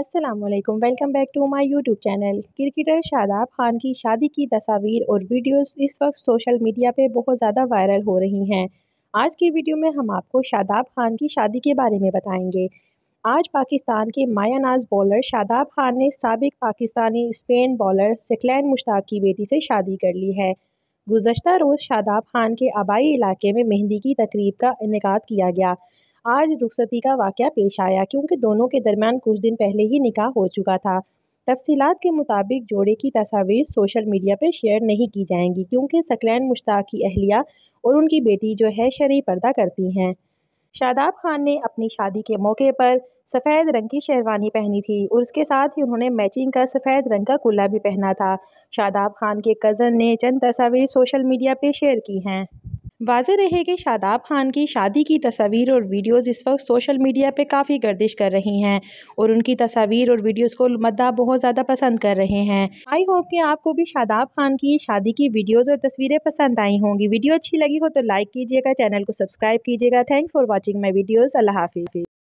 Aslam welcome back to my YouTube channel cricketer Shadab Khan की शादी की तस्वीर और वीडियोस इस वक्त सोशल मीडिया पे बहुत ज़्यादा वायरल हो रही हैं आज की वीडियो में हम आपको शादाब खान की शादी के बारे में बताएंगे आज पाकिस्तान के मायानाज बॉलर शादाब खान ने सबक पाकिस्तानी स्पेन बॉलर सिकलैन मुश्ताक की बेटी से शादी कर ली है गुजशत रोज़ शादाब खान के आबाई इलाके में मेहंदी की तकरीब का इनका किया गया आज रुखसती का वाक़ पेश आया क्योंकि दोनों के दरमियान कुछ दिन पहले ही निकाह हो चुका था तफसीत के मुताबिक जोड़े की तस्वीर सोशल मीडिया पर शेयर नहीं की जाएंगी क्योंकि सकलैन मुश्ताक की अहलिया और उनकी बेटी जो है शरी पर्दा करती हैं शादाब खान ने अपनी शादी के मौके पर सफ़ेद रंग की शेरवानी पहनी थी और उसके साथ ही उन्होंने मैचिंग का सफ़ेद रंग का कुल्ला भी पहना था शादाब खान के कज़न ने चंद तस्वीर सोशल मीडिया पर शेयर की हैं वाज रहे कि शादाब खान की शादी की तस्वीर और वीडियोस इस वक्त सोशल मीडिया पे काफ़ी गर्दिश कर रही हैं और उनकी तस्वीर और वीडियोस को मद्दा बहुत ज़्यादा पसंद कर रहे हैं आई होप कि आपको भी शादाब खान की शादी की वीडियोस और तस्वीरें पसंद आई होंगी वीडियो अच्छी लगी हो तो लाइक कीजिएगा चैनल को सब्सक्राइब कीजिएगा thanks for watching my videos अल्लाह हाफिज़